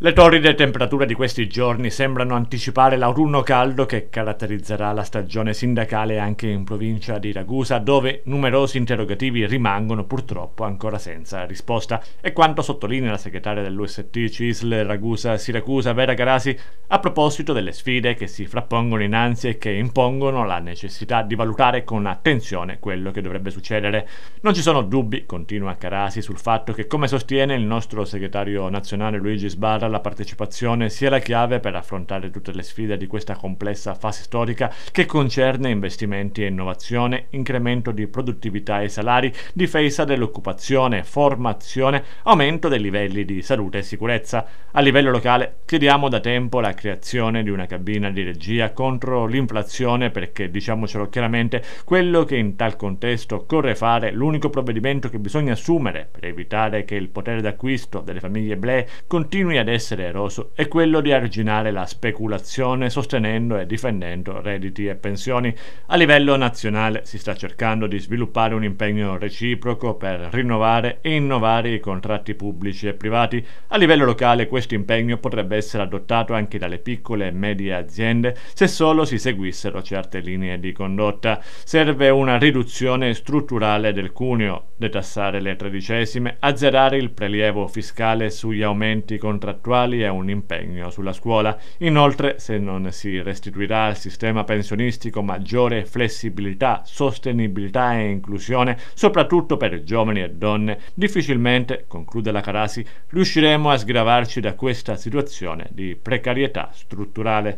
Le torride temperature di questi giorni sembrano anticipare l'autunno caldo che caratterizzerà la stagione sindacale anche in provincia di Ragusa, dove numerosi interrogativi rimangono purtroppo ancora senza risposta. E quanto sottolinea la segretaria dell'UST CISL Ragusa Siracusa Vera Carasi a proposito delle sfide che si frappongono innanzi e che impongono la necessità di valutare con attenzione quello che dovrebbe succedere. Non ci sono dubbi, continua Carasi, sul fatto che come sostiene il nostro segretario nazionale Luigi Sbarra alla partecipazione sia la chiave per affrontare tutte le sfide di questa complessa fase storica che concerne investimenti e innovazione, incremento di produttività e salari, difesa dell'occupazione, formazione, aumento dei livelli di salute e sicurezza. A livello locale chiediamo da tempo la creazione di una cabina di regia contro l'inflazione perché diciamocelo chiaramente quello che in tal contesto occorre fare, l'unico provvedimento che bisogna assumere per evitare che il potere d'acquisto delle famiglie Ble continui ad essere essere eroso è quello di arginare la speculazione sostenendo e difendendo redditi e pensioni. A livello nazionale si sta cercando di sviluppare un impegno reciproco per rinnovare e innovare i contratti pubblici e privati. A livello locale questo impegno potrebbe essere adottato anche dalle piccole e medie aziende se solo si seguissero certe linee di condotta. Serve una riduzione strutturale del cuneo, detassare le tredicesime, azzerare il prelievo fiscale sugli aumenti contrattuali contrattuali è un impegno sulla scuola. Inoltre, se non si restituirà al sistema pensionistico maggiore flessibilità, sostenibilità e inclusione, soprattutto per giovani e donne, difficilmente, conclude la Carasi, riusciremo a sgravarci da questa situazione di precarietà strutturale.